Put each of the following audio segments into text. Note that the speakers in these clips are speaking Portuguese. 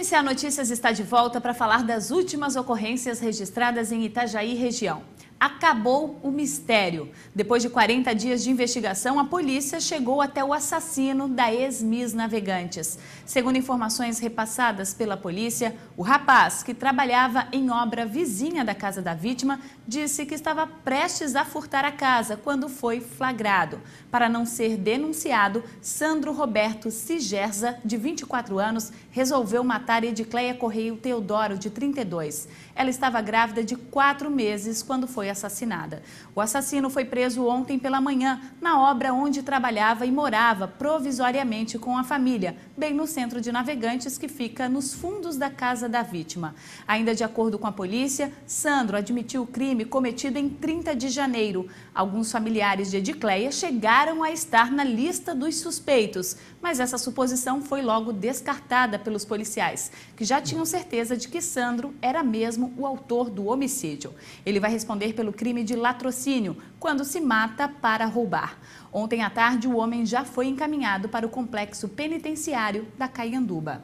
MCA Notícias está de volta para falar das últimas ocorrências registradas em Itajaí região acabou o mistério. Depois de 40 dias de investigação, a polícia chegou até o assassino da ex-Miss Navegantes. Segundo informações repassadas pela polícia, o rapaz, que trabalhava em obra vizinha da casa da vítima, disse que estava prestes a furtar a casa quando foi flagrado. Para não ser denunciado, Sandro Roberto Sigerza, de 24 anos, resolveu matar Edicleia Correio Teodoro, de 32. Ela estava grávida de quatro meses quando foi foi assassinada. O assassino foi preso ontem pela manhã na obra onde trabalhava e morava provisoriamente com a família, bem no centro de Navegantes, que fica nos fundos da casa da vítima. Ainda de acordo com a polícia, Sandro admitiu o crime cometido em 30 de janeiro. Alguns familiares de Edicleia chegaram a estar na lista dos suspeitos, mas essa suposição foi logo descartada pelos policiais, que já tinham certeza de que Sandro era mesmo o autor do homicídio. Ele vai responder pelo crime de latrocínio, quando se mata para roubar. Ontem à tarde, o homem já foi encaminhado para o complexo penitenciário da Caianduba.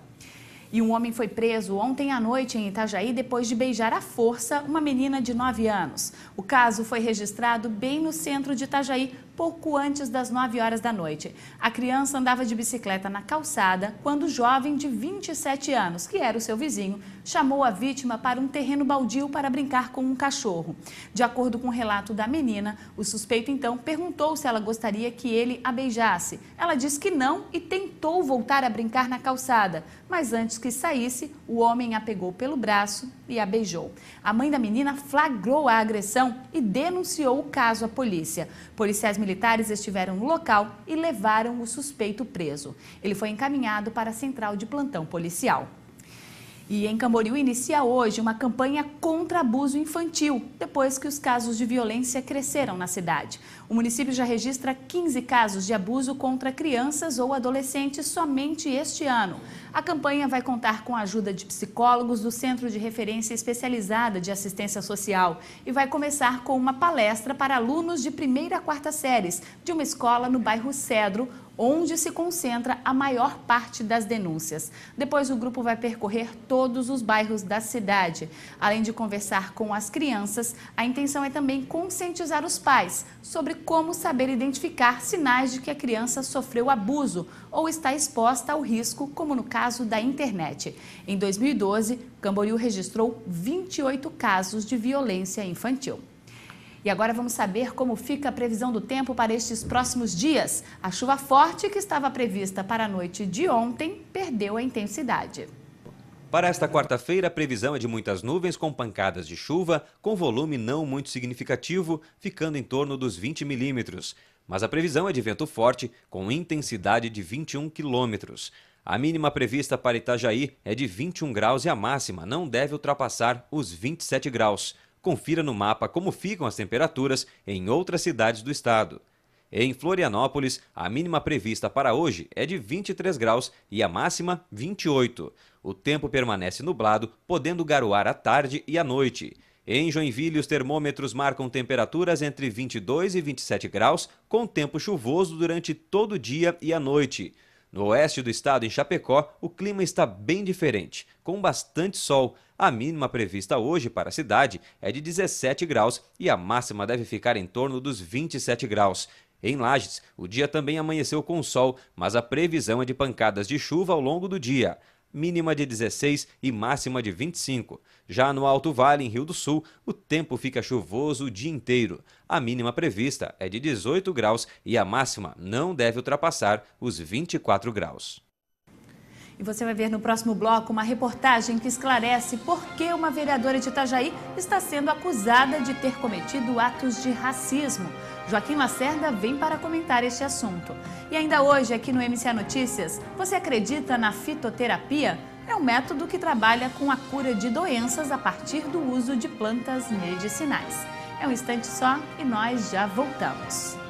E um homem foi preso ontem à noite em Itajaí depois de beijar à força uma menina de 9 anos. O caso foi registrado bem no centro de Itajaí pouco antes das 9 horas da noite. A criança andava de bicicleta na calçada quando o jovem de 27 anos, que era o seu vizinho, chamou a vítima para um terreno baldio para brincar com um cachorro. De acordo com o um relato da menina, o suspeito então perguntou se ela gostaria que ele a beijasse. Ela disse que não e tentou voltar a brincar na calçada, mas antes que saísse, o homem a pegou pelo braço e a beijou. A mãe da menina flagrou a agressão e denunciou o caso à polícia. Policiais militares estiveram no local e levaram o suspeito preso. Ele foi encaminhado para a central de plantão policial. E em Camboriú inicia hoje uma campanha contra abuso infantil, depois que os casos de violência cresceram na cidade. O município já registra 15 casos de abuso contra crianças ou adolescentes somente este ano. A campanha vai contar com a ajuda de psicólogos do Centro de Referência Especializada de Assistência Social e vai começar com uma palestra para alunos de primeira a quarta séries de uma escola no bairro Cedro, onde se concentra a maior parte das denúncias. Depois, o grupo vai percorrer todos os bairros da cidade. Além de conversar com as crianças, a intenção é também conscientizar os pais sobre como saber identificar sinais de que a criança sofreu abuso ou está exposta ao risco, como no caso da internet. Em 2012, Camboriú registrou 28 casos de violência infantil. E agora vamos saber como fica a previsão do tempo para estes próximos dias. A chuva forte que estava prevista para a noite de ontem perdeu a intensidade. Para esta quarta-feira, a previsão é de muitas nuvens com pancadas de chuva, com volume não muito significativo, ficando em torno dos 20 milímetros. Mas a previsão é de vento forte, com intensidade de 21 quilômetros. A mínima prevista para Itajaí é de 21 graus e a máxima não deve ultrapassar os 27 graus confira no mapa como ficam as temperaturas em outras cidades do estado. Em Florianópolis, a mínima prevista para hoje é de 23 graus e a máxima 28. O tempo permanece nublado, podendo garoar à tarde e à noite. Em Joinville, os termômetros marcam temperaturas entre 22 e 27 graus, com tempo chuvoso durante todo o dia e a noite. No oeste do estado, em Chapecó, o clima está bem diferente, com bastante sol. A mínima prevista hoje para a cidade é de 17 graus e a máxima deve ficar em torno dos 27 graus. Em Lages, o dia também amanheceu com sol, mas a previsão é de pancadas de chuva ao longo do dia mínima de 16 e máxima de 25. Já no Alto Vale, em Rio do Sul, o tempo fica chuvoso o dia inteiro. A mínima prevista é de 18 graus e a máxima não deve ultrapassar os 24 graus. E você vai ver no próximo bloco uma reportagem que esclarece por que uma vereadora de Itajaí está sendo acusada de ter cometido atos de racismo. Joaquim Lacerda vem para comentar este assunto. E ainda hoje, aqui no MCA Notícias, você acredita na fitoterapia? É um método que trabalha com a cura de doenças a partir do uso de plantas medicinais. É um instante só e nós já voltamos.